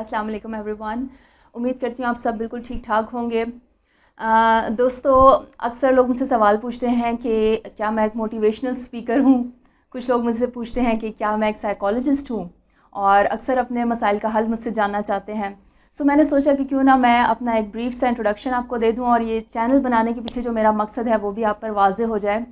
अस्सलाम वालेकुम एवरीवन उम्मीद करती हूँ आप सब बिल्कुल ठीक ठाक होंगे आ, दोस्तों अक्सर लोग मुझसे सवाल पूछते हैं कि क्या मैं एक मोटिवेशनल स्पीकर हूँ कुछ लोग मुझसे पूछते हैं कि क्या मैं एक साइकोलॉजिस्ट हूँ और अक्सर अपने मसाइल का हल मुझसे जानना चाहते हैं सो so, मैंने सोचा कि क्यों ना मैं अपना एक ब्रीफ सा इंट्रोडक्शन आपको दे दूँ और ये चैनल बनाने के पीछे जो मेरा मकसद है वो भी आप पर वाजे हो जाए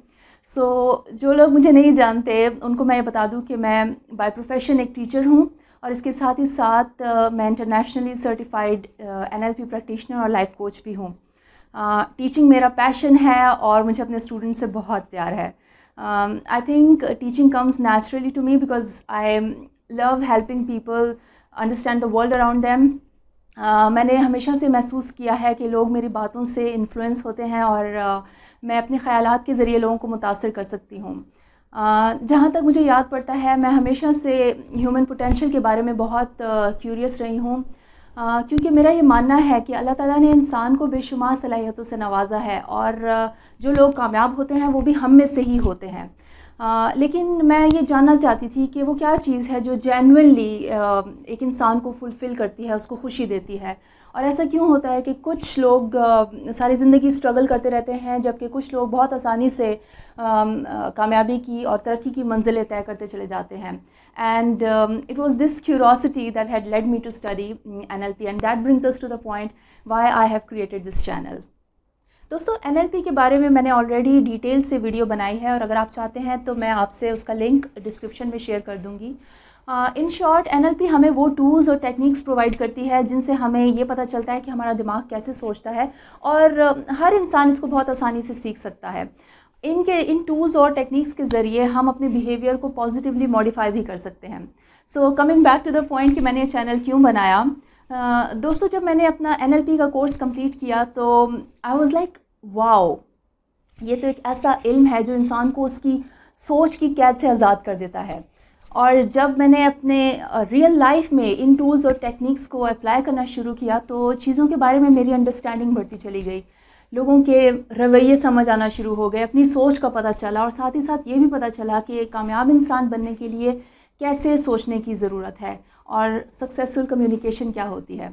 सो so, जो लोग मुझे नहीं जानते उनको मैं ये बता दूँ कि मैं बाय प्रोफेशन एक टीचर हूँ और इसके साथ ही साथ मैं इंटरनेशनली सर्टिफाइड एनएलपी प्रैक्टिशनर और लाइफ कोच भी हूँ टीचिंग मेरा पैशन है और मुझे अपने स्टूडेंट से बहुत प्यार है I think teaching comes naturally to me because I love helping people understand the world around them मैंने हमेशा से महसूस किया है कि लोग मेरी बातों से इन्फ्लुएंस होते हैं और uh, मैं अपने ख्याल के ज़रिए लोगों को मुतासर कर सकती हूँ जहाँ तक मुझे याद पड़ता है मैं हमेशा से ह्यूमन पोटेंशियल के बारे में बहुत क्यूरियस रही हूँ क्योंकि मेरा ये मानना है कि अल्लाह ताला ने इंसान को बेशुमार सलाहियतों से नवाजा है और जो लोग कामयाब होते हैं वो भी हम में से ही होते हैं आ, लेकिन मैं ये जानना चाहती थी कि वो क्या चीज़ है जो जेनविनली एक इंसान को फुलफ़िल करती है उसको खुशी देती है और ऐसा क्यों होता है कि कुछ लोग सारी ज़िंदगी स्ट्रगल करते रहते हैं जबकि कुछ लोग बहुत आसानी से कामयाबी की और तरक्की की मंजिलें तय करते चले जाते हैं it um, this curiosity that had that me to study N L P and that brings us to the point why I have created this channel दोस्तों एन के बारे में मैंने ऑलरेडी डिटेल से वीडियो बनाई है और अगर आप चाहते हैं तो मैं आपसे उसका लिंक डिस्क्रिप्शन में शेयर कर दूँगी इन शॉर्ट एन हमें वो टूल्स और टेक्निक्स प्रोवाइड करती है जिनसे हमें ये पता चलता है कि हमारा दिमाग कैसे सोचता है और हर इंसान इसको बहुत आसानी से सीख सकता है इनके इन टूल्स और टेक्निक्स के ज़रिए हम अपने बिहेवियर को पॉजिटिवली मॉडिफाई भी कर सकते हैं so coming back to the point कि मैंने ये चैनल क्यों बनाया दोस्तों जब मैंने अपना एन का कोर्स कंप्लीट किया तो आई वॉज़ लाइक वाओ ये तो एक ऐसा इल्म है जो इंसान को उसकी सोच की कैद से आज़ाद कर देता है और जब मैंने अपने रियल लाइफ में इन टूल्स और टेक्निक्स को अप्लाई करना शुरू किया तो चीज़ों के बारे में मेरी अंडरस्टैंडिंग बढ़ती चली गई लोगों के रवैये समझ आना शुरू हो गए अपनी सोच का पता चला और साथ ही साथ ये भी पता चला कि कामयाब इंसान बनने के लिए कैसे सोचने की ज़रूरत है और सक्सेसफुल कम्युनिकेशन क्या होती है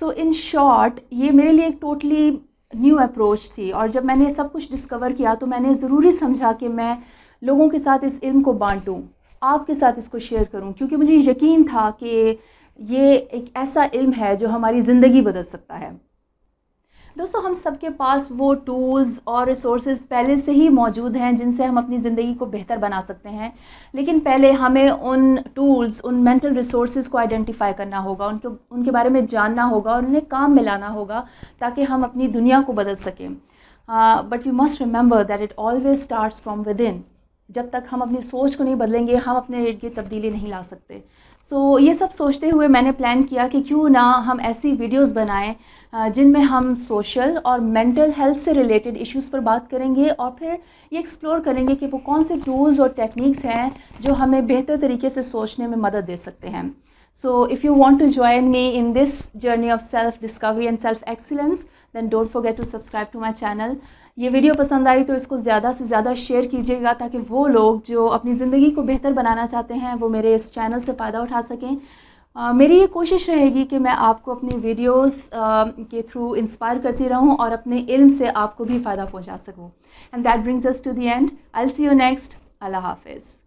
सो इन शॉर्ट ये मेरे लिए एक टोटली न्यू अप्रोच थी और जब मैंने सब कुछ डिस्कवर किया तो मैंने ज़रूरी समझा कि मैं लोगों के साथ इस इल्म को बांटूँ आपके साथ इसको शेयर करूँ क्योंकि मुझे यकीन था कि ये एक ऐसा इल्म है जो हमारी ज़िंदगी बदल सकता है दोस्तों हम सब के पास वो टूल्स और रिसोर्सेज पहले से ही मौजूद हैं जिनसे हम अपनी ज़िंदगी को बेहतर बना सकते हैं लेकिन पहले हमें उन टूल्स उन मेंटल रिसोर्सेज को आइडेंटिफाई करना होगा उनके उनके बारे में जानना होगा और उन्हें काम में लाना होगा ताकि हम अपनी दुनिया को बदल सकें but you must remember that it always start from within जब तक हम अपनी सोच को नहीं बदलेंगे हम अपने रेट की तब्दीली नहीं ला सकते सो so, ये सब सोचते हुए मैंने प्लान किया कि क्यों ना हम ऐसी वीडियोस बनाएं जिनमें हम सोशल और मेंटल हेल्थ से रिलेटेड इश्यूज़ पर बात करेंगे और फिर ये एक्सप्लोर करेंगे कि वो कौन से टूल्स और टेक्निक्स हैं जो हमें बेहतर तरीके से सोचने में मदद दे सकते हैं so if you want to join me in this journey of self discovery and self excellence then don't forget to subscribe to my channel ये वीडियो पसंद आई तो इसको ज़्यादा से ज़्यादा शेयर कीजिएगा ताकि वो लोग जो अपनी ज़िंदगी को बेहतर बनाना चाहते हैं वो मेरे इस चैनल से फ़ायदा उठा सकें Uh, मेरी ये कोशिश रहेगी कि मैं आपको अपनी वीडियोस uh, के थ्रू इंस्पायर करती रहूं और अपने इल्म से आपको भी फ़ायदा पहुंचा सकूं and that brings us to the end I see you next अल्लाह हाफिज़